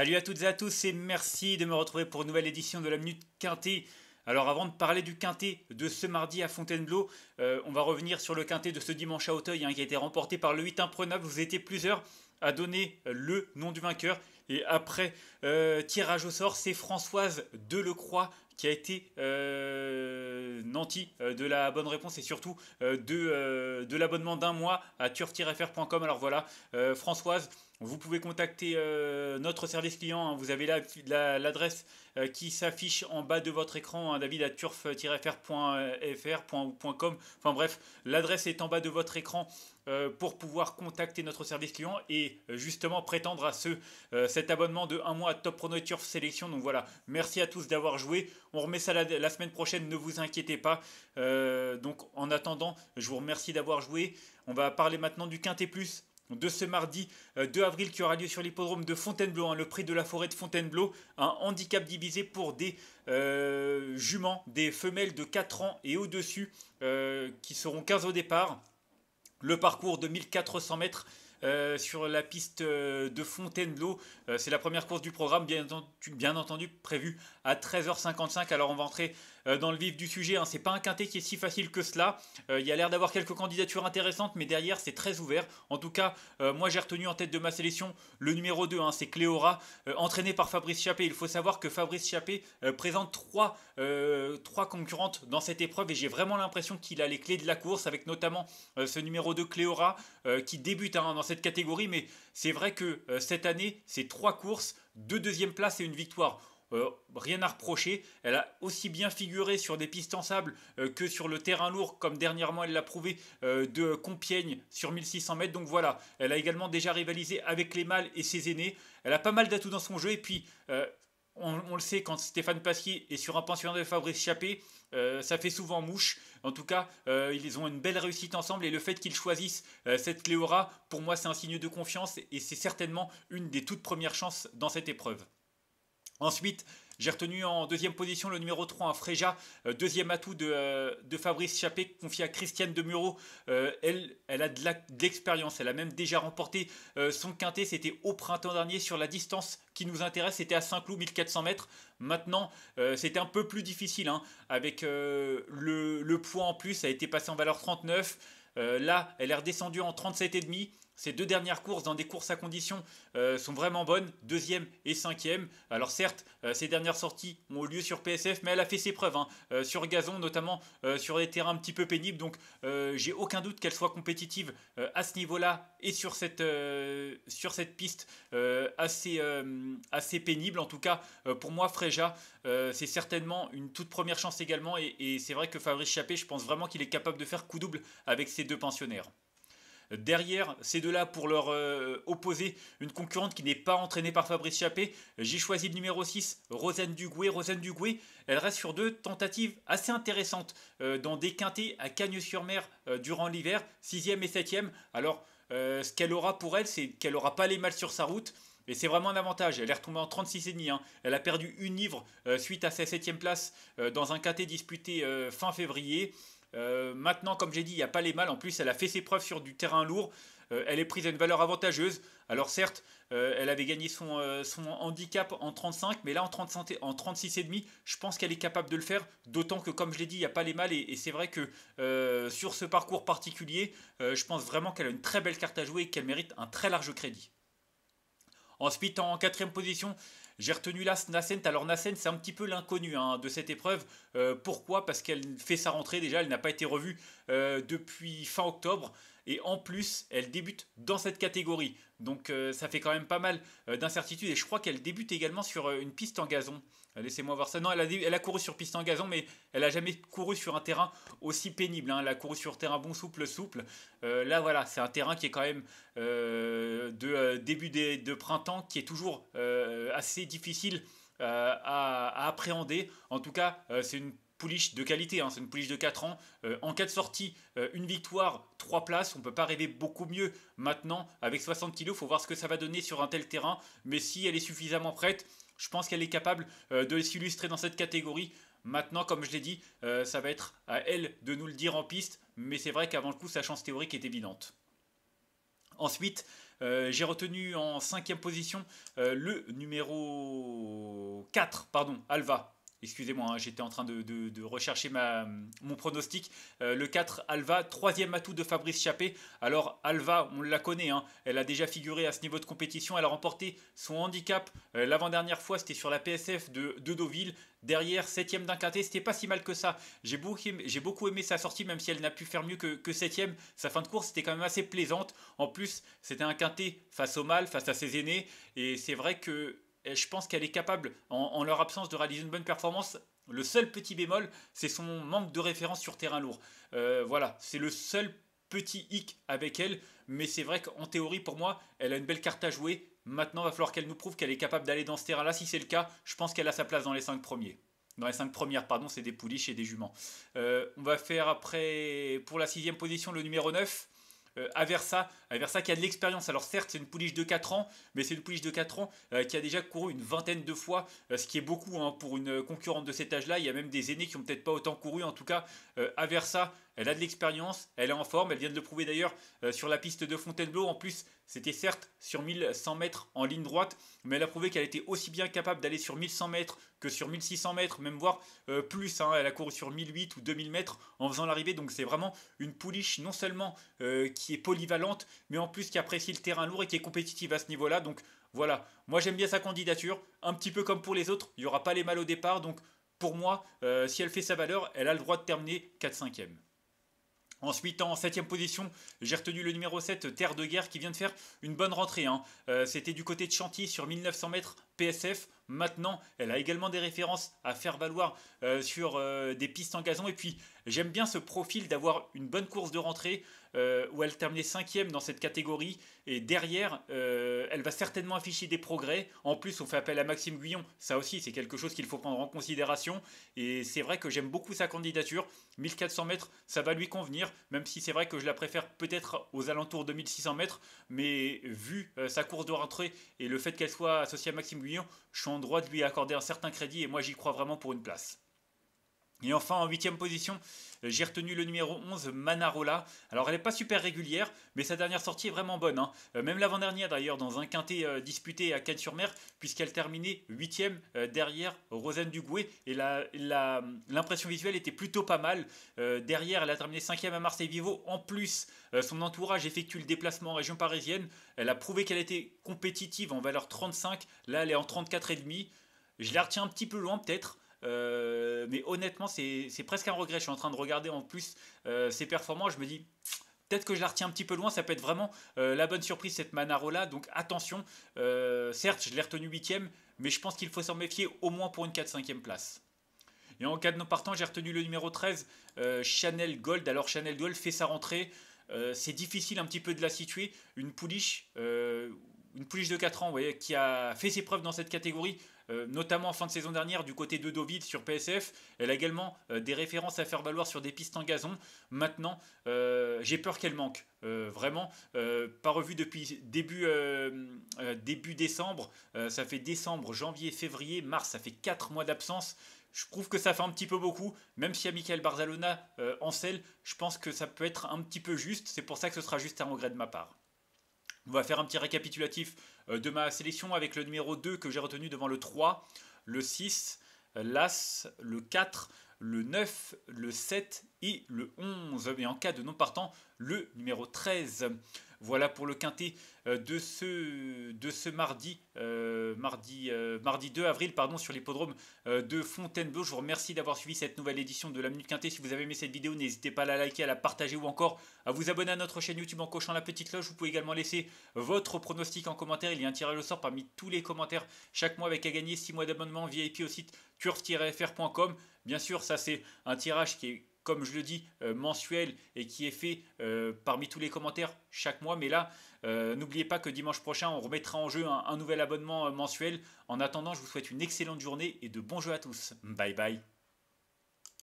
Salut à toutes et à tous et merci de me retrouver pour une nouvelle édition de la Minute Quintée. Alors avant de parler du quintet de ce mardi à Fontainebleau, euh, on va revenir sur le quintet de ce dimanche à Auteuil hein, qui a été remporté par le 8 imprenable. Vous étiez plusieurs à donner euh, le nom du vainqueur. Et après euh, tirage au sort, c'est Françoise Delecroix qui a été euh, nantie de la bonne réponse et surtout de, de l'abonnement d'un mois à turf-fr.com. Alors voilà, Françoise vous pouvez contacter euh, notre service client. Hein. Vous avez l'adresse euh, qui s'affiche en bas de votre écran. Hein, David à turf-fr.fr.com. Enfin bref, l'adresse est en bas de votre écran euh, pour pouvoir contacter notre service client et justement prétendre à ce, cet abonnement de un mois à Top Prono Turf Sélection. Donc voilà, merci à tous d'avoir joué. On remet ça la, semaine prochaine, ne vous inquiétez pas. donc en attendant, je vous remercie d'avoir joué. On va parler maintenant du Quintet Plus de ce mardi 2 euh, avril qui aura lieu sur l'hippodrome de Fontainebleau, hein, le prix de la forêt de Fontainebleau, un handicap divisé pour des euh, juments, des femelles de 4 ans et au-dessus, euh, qui seront 15 au départ. Le parcours de 1400 mètres. sur la piste de Fontainebleau. C'est la première course du programme, bien, bien entendu prévue à 13h55. Alors on va entrer euh, dans le vif du sujet. Hein. C'est pas un quintet qui est si facile que cela. Euh, il y a l'air d'avoir quelques candidatures intéressantes, mais derrière c'est très ouvert. En tout cas, euh, moi j'ai retenu en tête de ma sélection le numéro 2, hein, c'est Cléora, entraîné par Fabrice Chappé. Il faut savoir que Fabrice Chappé présente trois, trois concurrentes dans cette épreuve et j'ai vraiment l'impression qu'il a les clés de la course avec notamment ce numéro 2 Cléora qui débute hein, dans cette catégorie, mais c'est vrai que cette année, c'est trois courses, deux deuxième places et une victoire. Euh, rien à reprocher. Elle a aussi bien figuré sur des pistes en sable euh, que sur le terrain lourd, comme dernièrement elle l'a prouvé euh, de Compiègne sur 1600 mètres. Donc voilà, elle a également déjà rivalisé avec les mâles et ses aînés. Elle a pas mal d'atouts dans son jeu. Et puis, on, le sait, quand Stéphane Pasquier est sur un pensionnaire de Fabrice Chappé, ça fait souvent mouche. En tout cas, ils ont une belle réussite ensemble et le fait qu'ils choisissent cette Cléora, pour moi, c'est un signe de confiance et c'est certainement une des toutes premières chances dans cette épreuve. Ensuite, j'ai retenu en deuxième position le numéro 3, à Fréja, deuxième atout euh, de, Fabrice Chappé, confié à Christiane Demureau. Euh, elle, elle a de l'expérience, elle a même déjà remporté euh, son quintet, c'était au printemps dernier sur la distance qui nous intéresse, c'était à Saint-Cloud, 1400 mètres. Maintenant, c'était un peu plus difficile, hein. avec le, le poids en plus, ça a été passé en valeur 39. là, elle est redescendue en 37,5. Ces deux dernières courses dans des courses à conditions euh, sont vraiment bonnes, deuxième et cinquième. Alors certes, euh, ces dernières sorties ont eu lieu sur PSF, mais elle a fait ses preuves hein. euh, sur gazon, notamment sur des terrains un petit peu pénibles. Donc j'ai aucun doute qu'elle soit compétitive à ce niveau-là et sur cette, piste assez, pénible. En tout cas, pour moi, Freja, c'est certainement une toute première chance également. Et, et c'est vrai que Fabrice Chappé, je pense vraiment qu'il est capable de faire coup double avec ses deux pensionnaires. Derrière, ces deux-là, pour leur euh, opposer une concurrente qui n'est pas entraînée par Fabrice Chappé, j'ai choisi le numéro 6, Rosane Duguay. Rosane Duguay, elle reste sur deux tentatives assez intéressantes euh, dans des quintés à Cagnes-sur-Mer euh, durant l'hiver, 6e et 7e. Alors, ce qu'elle aura pour elle, c'est qu'elle n'aura pas les mal sur sa route. Et c'est vraiment un avantage. Elle est retombée en 36 hein. Elle a perdu une livre suite à sa 7 place dans un quinté disputé fin février. Euh, maintenant, comme j'ai dit, il n'y a pas les mal. En plus, elle a fait ses preuves sur du terrain lourd. Euh, elle est prise à une valeur avantageuse. Alors certes, euh, elle avait gagné son, handicap en 35, mais là en, en 36,5, je pense qu'elle est capable de le faire, d'autant que comme je l'ai dit, il n'y a pas les mal et, et c'est vrai que sur ce parcours particulier, je pense vraiment qu'elle a une très belle carte à jouer et qu'elle mérite un très large crédit. Ensuite, en quatrième position, j'ai retenu là Nascent. Alors Nascent, c'est un petit peu l'inconnu hein, de cette épreuve. Euh, pourquoi Parce qu'elle fait sa rentrée déjà, elle n'a pas été revue euh, depuis fin octobre. Et en plus, elle débute dans cette catégorie. Donc euh, ça fait quand même pas mal d'incertitudes. Et je crois qu'elle débute également sur une piste en gazon. Euh, laissez-moi voir ça. Non, elle a, couru sur piste en gazon, mais elle a jamais couru sur un terrain aussi pénible. Hein. Elle a couru sur terrain bon, souple, souple. Euh, là, voilà, c'est un terrain qui est quand même euh, de début de printemps, qui est toujours assez difficile à, appréhender. En tout cas, c'est une pouliche de qualité, hein. c'est une pouliche de 4 ans. en cas de sortie, une victoire, 3 places, on ne peut pas rêver beaucoup mieux maintenant. Avec 60 kg, il faut voir ce que ça va donner sur un tel terrain. Mais si elle est suffisamment prête, je pense qu'elle est capable euh, de s'illustrer dans cette catégorie. Maintenant, comme je l'ai dit, euh, ça va être à elle de nous le dire en piste, mais c'est vrai qu'avant le coup, sa chance théorique est évidente. Ensuite, euh, j'ai retenu en cinquième position le numéro 4, pardon, Alva. Excusez-moi, hein, j'étais en train de, rechercher mon pronostic. Euh, le 4, Alva, troisième atout de Fabrice Chappé. Alors, Alva, on la connaît, hein, elle a déjà figuré à ce niveau de compétition. Elle a remporté son handicap euh, l'avant-dernière fois, c'était sur la PSF de, Deauville. Derrière, septième d'un quintet, c'était pas si mal que ça. J'ai beaucoup, aimé sa sortie, même si elle n'a pu faire mieux que, que septième. Sa fin de course était quand même assez plaisante. En plus, c'était un quintet face au mal, face à ses aînés. Et c'est vrai que je pense qu'elle est capable, en, leur absence, de réaliser une bonne performance. Le seul petit bémol, c'est son manque de référence sur terrain lourd. Euh, voilà, c'est le seul petit hic avec elle, mais c'est vrai qu'en théorie, pour moi, elle a une belle carte à jouer. Maintenant, il va falloir qu'elle nous prouve qu'elle est capable d'aller dans ce terrain-là. Si c'est le cas, je pense qu'elle a sa place dans les 5 premiers. Dans les 5 premières, pardon, c'est des pouliches et des juments. Euh, on va faire après, pour la sixième position, le numéro 9. Aversa. Euh, Aversa qui a de l'expérience. Alors certes, c'est une pouliche de 4 ans, mais c'est une pouliche de 4 ans euh, qui a déjà couru une vingtaine de fois, euh, ce qui est beaucoup hein, pour une concurrente de cet âge-là. Il y a même des aînés qui n'ont peut-être pas autant couru. En tout cas, Aversa, elle a de l'expérience, elle est en forme, elle vient de le prouver d'ailleurs sur la piste de Fontainebleau. En plus, c'était certes sur 1100 mètres en ligne droite, mais elle a prouvé qu'elle était aussi bien capable d'aller sur 1100 mètres que sur 1600 mètres, même voire euh, plus. Hein. elle a couru sur 1800 ou 2000 mètres en faisant l'arrivée. Donc c'est vraiment une pouliche non seulement euh, qui est polyvalente, mais en plus qui apprécie le terrain lourd et qui est compétitive à ce niveau-là. Donc voilà, moi j'aime bien sa candidature. Un petit peu comme pour les autres, il n'y aura pas les mal au départ. Donc pour moi, euh, si elle fait sa valeur, elle a le droit de terminer 4-5e. Ensuite, en septième position, j'ai retenu le numéro 7, Terre de Guerre, qui vient de faire une bonne rentrée. Hein. Euh, c'était du côté de Chantilly sur 1900 mètres PSF maintenant. Elle a également des références à faire valoir euh, sur euh, des pistes en gazon. Et puis, j'aime bien ce profil d'avoir une bonne course de rentrée euh, où elle terminait cinquième dans cette catégorie. Et derrière, elle va certainement afficher des progrès. En plus, on fait appel à Maxime Guyon. Ça aussi, c'est quelque chose qu'il faut prendre en considération. Et c'est vrai que j'aime beaucoup sa candidature. 1400 mètres, ça va lui convenir, même si c'est vrai que je la préfère peut-être aux alentours de 1600 mètres. Mais vu sa course de rentrée et le fait qu'elle soit associée à Maxime Guyon, je suis en droit de lui accorder un certain crédit et moi j'y crois vraiment pour une place. Et enfin, en huitième position, euh, j'ai retenu le numéro 11, Manarola. Alors, elle n'est pas super régulière, mais sa dernière sortie est vraiment bonne. Hein. Euh, même l'avant-dernière, d'ailleurs, dans un quintet euh, disputé à Cannes-sur-Mer, puisqu'elle terminait huitième derrière Rosane Dugoué. Et l'impression visuelle était plutôt pas mal. derrière, elle a terminé cinquième à Marseille-Vivo. En plus, son entourage effectue le déplacement en région parisienne. Elle a prouvé qu'elle était compétitive en valeur 35. Là, elle est en 34,5. Je la retiens un petit peu loin, peut-être euh, mais honnêtement, c'est presque un regret. Je suis en train de regarder en plus euh, ses performances. Je me dis, peut-être que je la retiens un petit peu loin. Ça peut être vraiment euh, la bonne surprise, cette Manaro-là. Donc attention. certes, je l'ai retenu 8 mais je pense qu'il faut s'en méfier au moins pour une 4 5 ème place. Et en cas de non partant, j'ai retenu le numéro 13, Chanel Gold. Alors Chanel Gold fait sa rentrée. c'est difficile un petit peu de la situer. Une pouliche une pouliche de 4 ans, vous voyez, qui a fait ses preuves dans cette catégorie. Euh, notamment en fin de saison dernière du côté de Dovid sur PSF. Elle a également euh, des références à faire valoir sur des pistes en gazon. Maintenant, euh, j'ai peur qu'elle manque. vraiment, pas revue depuis début, début décembre. ça fait décembre, janvier, février, mars, ça fait 4 mois d'absence je trouve que ça fait un petit peu beaucoup, même si à Michael Barzalona en selle, je pense que ça peut être un petit peu juste, c'est pour ça que ce sera juste un regret de ma part. On va faire un petit récapitulatif euh, de ma sélection avec le numéro 2 que j'ai retenu devant le 3, le 6, l'As, le 4, le 9, le 7 et le 11. Et en cas de non partant, le numéro 13. Voilà pour le quintet euh, de ce, de ce mardi euh, mardi, euh, mardi 2 avril pardon, sur l'hippodrome euh, de Fontainebleau. Je vous remercie d'avoir suivi cette nouvelle édition de la Minute Quintée. Si vous avez aimé cette vidéo, n'hésitez pas à la liker, à la partager ou encore à vous abonner à notre chaîne YouTube en cochant la petite cloche. Vous pouvez également laisser votre pronostic en commentaire. Il y a un tirage au sort parmi tous les commentaires chaque mois avec à gagner 6 mois d'abonnement VIP au site turf frcom Bien sûr, ça c'est un tirage qui est comme je le dis, euh, mensuel et qui est fait parmi tous les commentaires chaque mois. Mais là, euh, n'oubliez pas que dimanche prochain, on remettra en jeu un, un nouvel abonnement euh, mensuel. En attendant, je vous souhaite une excellente journée et de bons jeux à tous. Bye bye.